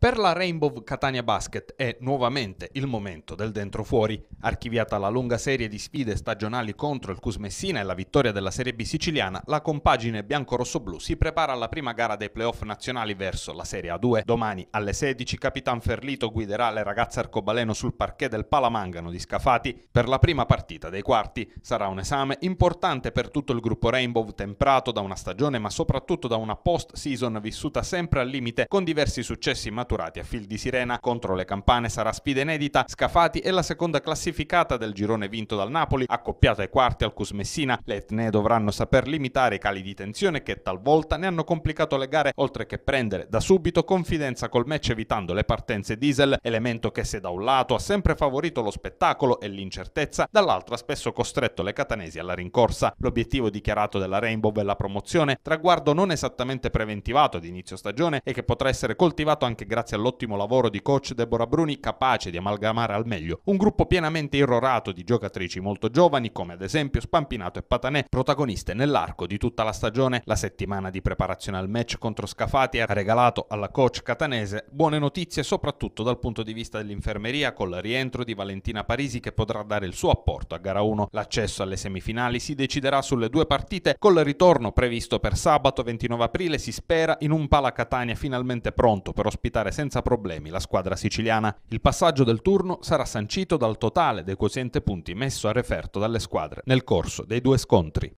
Per la Rainbow Catania Basket è nuovamente il momento del dentro fuori. Archiviata la lunga serie di sfide stagionali contro il Cus Messina e la vittoria della Serie B siciliana, la compagine bianco-rosso-blu si prepara alla prima gara dei playoff nazionali verso la Serie A2. Domani alle 16 Capitan Ferlito guiderà le ragazze arcobaleno sul parquet del Palamangano di Scafati per la prima partita dei quarti. Sarà un esame importante per tutto il gruppo Rainbow temprato da una stagione ma soprattutto da una post-season vissuta sempre al limite con diversi successi maturi maturati a fil di sirena contro le campane sarà sfida inedita, Scafati è la seconda classificata del girone vinto dal Napoli, accoppiata ai quarti al Cus Messina. le etnee dovranno saper limitare i cali di tensione che talvolta ne hanno complicato le gare, oltre che prendere da subito confidenza col match evitando le partenze diesel, elemento che se da un lato ha sempre favorito lo spettacolo e l'incertezza, dall'altro ha spesso costretto le catanesi alla rincorsa. L'obiettivo dichiarato della Rainbow è la promozione, traguardo non esattamente preventivato ad inizio stagione e che potrà essere coltivato anche grazie grazie all'ottimo lavoro di coach Deborah Bruni, capace di amalgamare al meglio un gruppo pienamente irrorato di giocatrici molto giovani, come ad esempio Spampinato e Patanè, protagoniste nell'arco di tutta la stagione. La settimana di preparazione al match contro Scafati ha regalato alla coach catanese buone notizie, soprattutto dal punto di vista dell'infermeria, col rientro di Valentina Parisi che potrà dare il suo apporto a gara 1. L'accesso alle semifinali si deciderà sulle due partite, col ritorno previsto per sabato 29 aprile si spera in un pala Catania finalmente pronto per ospitare superare senza problemi la squadra siciliana. Il passaggio del turno sarà sancito dal totale dei quoziente punti messo a referto dalle squadre nel corso dei due scontri.